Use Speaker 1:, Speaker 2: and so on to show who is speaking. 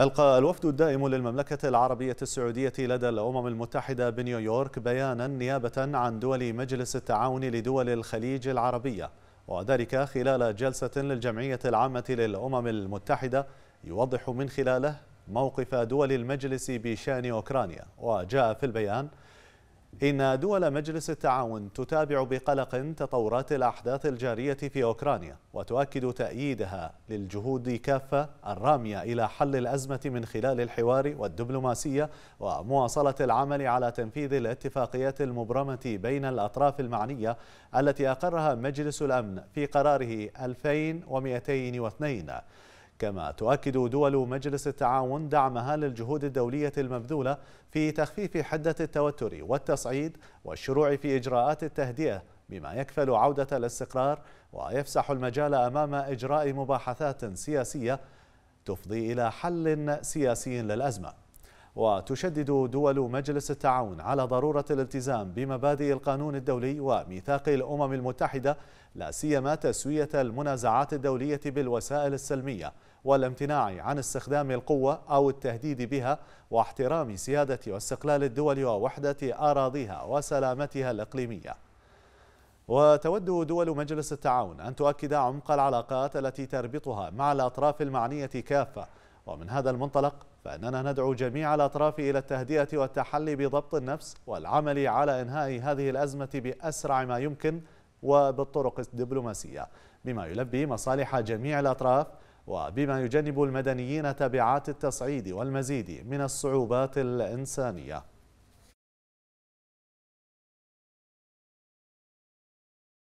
Speaker 1: ألقى الوفد الدائم للمملكة العربية السعودية لدى الأمم المتحدة بنيويورك بيانا نيابة عن دول مجلس التعاون لدول الخليج العربية وذلك خلال جلسة للجمعية العامة للأمم المتحدة يوضح من خلاله موقف دول المجلس بشأن أوكرانيا وجاء في البيان إن دول مجلس التعاون تتابع بقلق تطورات الأحداث الجارية في أوكرانيا وتؤكد تأييدها للجهود كافة الرامية إلى حل الأزمة من خلال الحوار والدبلوماسية ومواصلة العمل على تنفيذ الاتفاقيات المبرمة بين الأطراف المعنية التي أقرها مجلس الأمن في قراره 2202 كما تؤكد دول مجلس التعاون دعمها للجهود الدولية المبذولة في تخفيف حدة التوتر والتصعيد والشروع في إجراءات التهدئة بما يكفل عودة الاستقرار ويفسح المجال أمام إجراء مباحثات سياسية تفضي إلى حل سياسي للأزمة وتشدد دول مجلس التعاون على ضرورة الالتزام بمبادئ القانون الدولي وميثاق الأمم المتحدة لا سيما تسوية المنازعات الدولية بالوسائل السلمية والامتناع عن استخدام القوة أو التهديد بها واحترام سيادة واستقلال الدول ووحدة أراضيها وسلامتها الإقليمية وتود دول مجلس التعاون أن تؤكد عمق العلاقات التي تربطها مع الأطراف المعنية كافة ومن هذا المنطلق فإننا ندعو جميع الأطراف إلى التهدئة والتحلي بضبط النفس والعمل على إنهاء هذه الأزمة بأسرع ما يمكن وبالطرق الدبلوماسية بما يلبي مصالح جميع الأطراف وبما يجنب المدنيين تبعات التصعيد والمزيد من الصعوبات الإنسانية